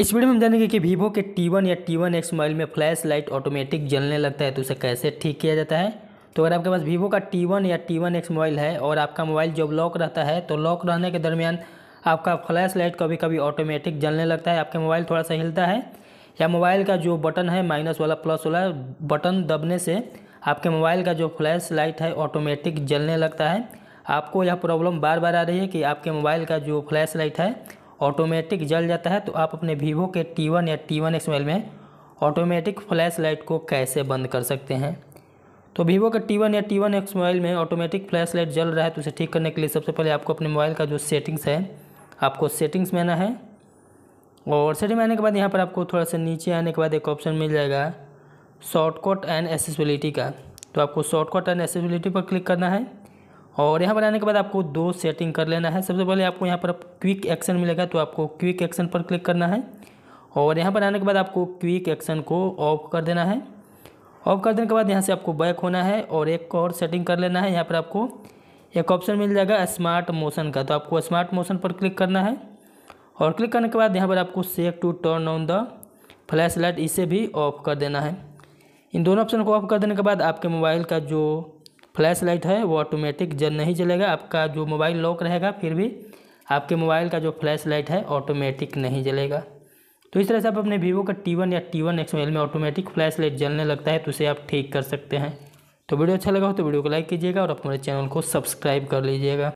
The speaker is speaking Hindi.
इस वीडियो में हम जानेंगे कि वीवो के टी वन या टी वन एक्स मोबाइल में फ्लैश लाइट ऑटोमेटिक जलने लगता है तो उसे कैसे ठीक किया जाता है तो अगर आपके पास वीवो का टी वन या टी वन एक्स मोबाइल है और आपका मोबाइल जब लॉक रहता है तो लॉक रहने के दरमियान आपका फ्लैश लाइट कभी कभी ऑटोमेटिक जलने लगता है आपके मोबाइल थोड़ा सा हिलता है या मोबाइल का जो बटन है माइनस वाला प्लस वाला बटन दबने से आपके मोबाइल का जो फ्लैश लाइट है ऑटोमेटिक जलने लगता है आपको यह प्रॉब्लम बार बार आ रही है कि आपके मोबाइल का जो फ्लैश लाइट है ऑटोमेटिक जल जाता है तो आप अपने वीवो के टी वन या टी वन एक्स मोबाइल में ऑटोमेटिक फ्लैश लाइट को कैसे बंद कर सकते हैं तो वीवो के टी वन या टी वन एक्स मोबाइल में ऑटोमेटिक फ्लैश लाइट जल रहा है तो उसे ठीक करने के लिए सबसे पहले आपको अपने मोबाइल का जो सेटिंग्स है आपको सेटिंग्स में आना है और सेटिंग में आने के बाद यहाँ पर आपको थोड़ा सा नीचे आने के बाद एक ऑप्शन मिल जाएगा शॉर्टकट एंड एसेसिबिलिटी का तो आपको शॉर्टकट एंड एसेसिबिलिटी पर क्लिक करना है और यहाँ पर आने के बाद आपको दो सेटिंग कर लेना है सबसे पहले आपको यहाँ पर क्विक एक्शन मिलेगा तो आपको क्विक एक्शन पर क्लिक करना है और यहाँ पर आने के बाद आपको क्विक एक्शन को ऑफ कर देना है ऑफ कर देने के बाद यहाँ से आपको बैक होना है और एक और सेटिंग कर लेना है यहाँ पर आपको एक ऑप्शन मिल जाएगा स्मार्ट मोशन का तो आपको स्मार्ट मोशन पर क्लिक करना है और क्लिक करने के बाद यहाँ पर आपको shake to turn on the flash light इसे भी ऑफ कर देना है इन दोनों ऑप्शन को ऑफ कर देने के बाद आपके मोबाइल का जो फ्लैश लाइट है वो ऑटोमेटिक जल नहीं जलेगा आपका जो मोबाइल लॉक रहेगा फिर भी आपके मोबाइल का जो फ्लैश लाइट है ऑटोमेटिक नहीं जलेगा तो इस तरह से आप अपने वीवो का टी वन या टी वन एक्स में ऑटोमेटिक फ्लैश लाइट जलने लगता है तो उसे आप ठीक कर सकते हैं तो वीडियो अच्छा लगा हो तो वीडियो को लाइक कीजिएगा और अपने चैनल को सब्सक्राइब कर लीजिएगा